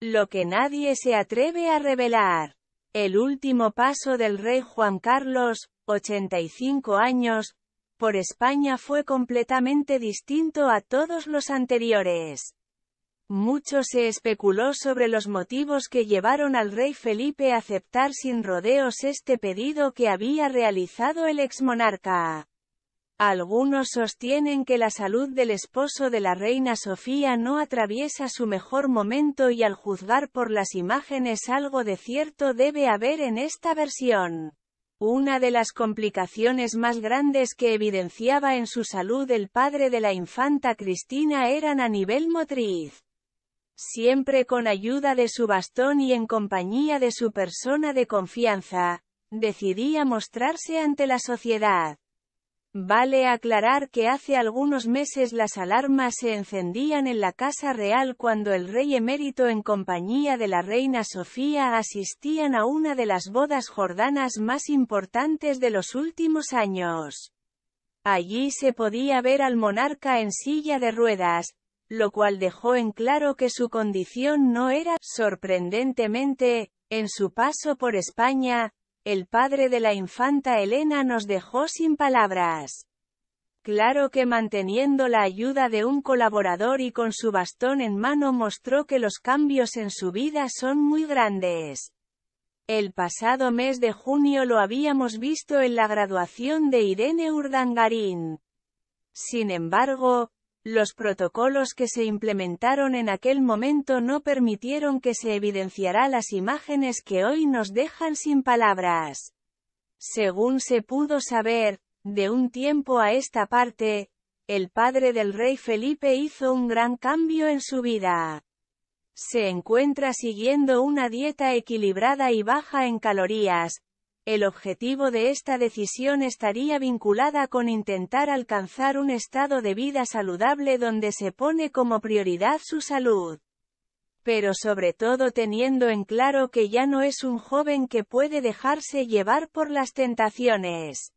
Lo que nadie se atreve a revelar. El último paso del rey Juan Carlos, 85 años, por España fue completamente distinto a todos los anteriores. Mucho se especuló sobre los motivos que llevaron al rey Felipe a aceptar sin rodeos este pedido que había realizado el exmonarca. Algunos sostienen que la salud del esposo de la reina Sofía no atraviesa su mejor momento y al juzgar por las imágenes algo de cierto debe haber en esta versión. Una de las complicaciones más grandes que evidenciaba en su salud el padre de la infanta Cristina eran a nivel motriz. Siempre con ayuda de su bastón y en compañía de su persona de confianza, decidía mostrarse ante la sociedad. Vale aclarar que hace algunos meses las alarmas se encendían en la Casa Real cuando el rey emérito en compañía de la reina Sofía asistían a una de las bodas jordanas más importantes de los últimos años. Allí se podía ver al monarca en silla de ruedas, lo cual dejó en claro que su condición no era, sorprendentemente, en su paso por España, el padre de la infanta Elena nos dejó sin palabras. Claro que manteniendo la ayuda de un colaborador y con su bastón en mano mostró que los cambios en su vida son muy grandes. El pasado mes de junio lo habíamos visto en la graduación de Irene Urdangarín. Sin embargo, los protocolos que se implementaron en aquel momento no permitieron que se evidenciara las imágenes que hoy nos dejan sin palabras. Según se pudo saber, de un tiempo a esta parte, el padre del rey Felipe hizo un gran cambio en su vida. Se encuentra siguiendo una dieta equilibrada y baja en calorías, el objetivo de esta decisión estaría vinculada con intentar alcanzar un estado de vida saludable donde se pone como prioridad su salud. Pero sobre todo teniendo en claro que ya no es un joven que puede dejarse llevar por las tentaciones.